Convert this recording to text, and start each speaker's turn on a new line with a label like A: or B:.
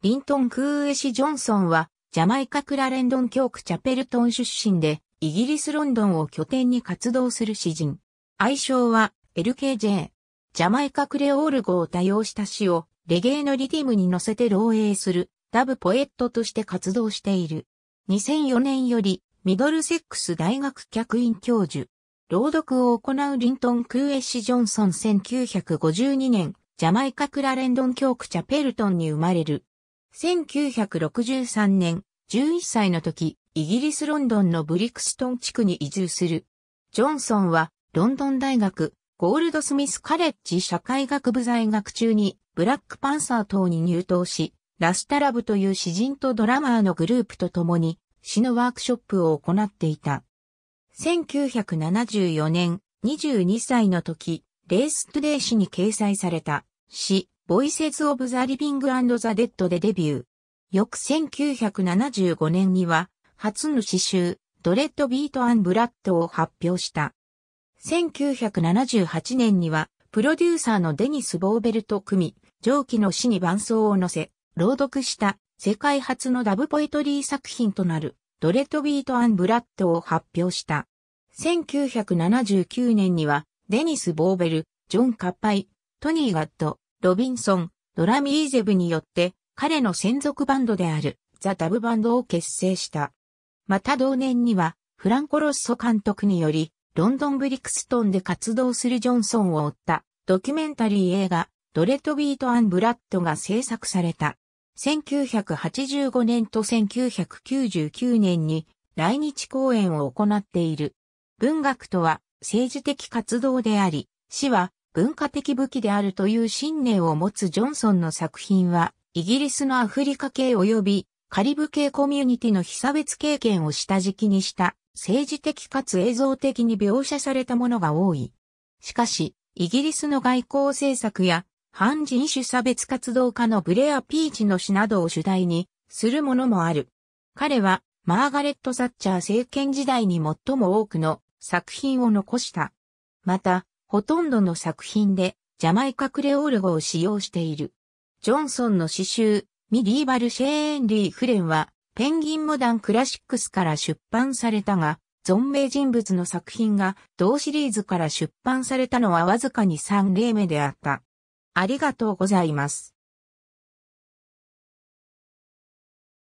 A: リントン・クーエシ・ジョンソンは、ジャマイカクラレンドン教区チャペルトン出身で、イギリス・ロンドンを拠点に活動する詩人。愛称は、LKJ。ジャマイカクレオール語を多用した詩を、レゲエのリディムに乗せて漏洩する、ダブポエットとして活動している。2004年より、ミドルセックス大学客員教授。朗読を行うリントン・クーエシ・ジョンソン1952年、ジャマイカ・クラレンドン教区チャペルトンに生まれる。1963年、11歳の時、イギリスロンドンのブリクストン地区に移住する。ジョンソンは、ロンドン大学、ゴールドスミスカレッジ社会学部在学中に、ブラックパンサー等に入党し、ラスタラブという詩人とドラマーのグループと共に、詩のワークショップを行っていた。1974年、22歳の時、レーストゥデイ誌に掲載された詩、ボイセズ・オブ・ザ・リビング・アンド・ザ・デッドでデビュー。翌1975年には、初の詩集、ドレッド・ビート・アン・ブラッドを発表した。1978年には、プロデューサーのデニス・ボーベルと組み、上記の詩に伴奏を乗せ、朗読した世界初のダブポエトリー作品となる、ドレッド・ビート・アン・ブラッドを発表した。1979年には、デニス・ボーベル、ジョン・カッパイ、トニー・ガッド、ロビンソン、ドラミーゼブによって彼の専属バンドであるザ・ダブバンドを結成した。また同年にはフランコ・ロッソ監督によりロンドン・ブリクストンで活動するジョンソンを追ったドキュメンタリー映画ドレッドビート・アン・ブラッドが制作された。1985年と1999年に来日公演を行っている。文学とは政治的活動であり、死は文化的武器であるという信念を持つジョンソンの作品は、イギリスのアフリカ系及びカリブ系コミュニティの被差別経験を下敷きにした政治的かつ映像的に描写されたものが多い。しかし、イギリスの外交政策や反人種差別活動家のブレア・ピーチの死などを主題にするものもある。彼はマーガレット・サッチャー政権時代に最も多くの作品を残した。また、ほとんどの作品でジャマイカクレオール語を使用している。ジョンソンの詩集、ミリーバル・シェーンリー・フレンは、ペンギンモダン・クラシックスから出版されたが、存命人物の作品が同シリーズから出版されたのはわずかに3例目であった。ありがとうございます。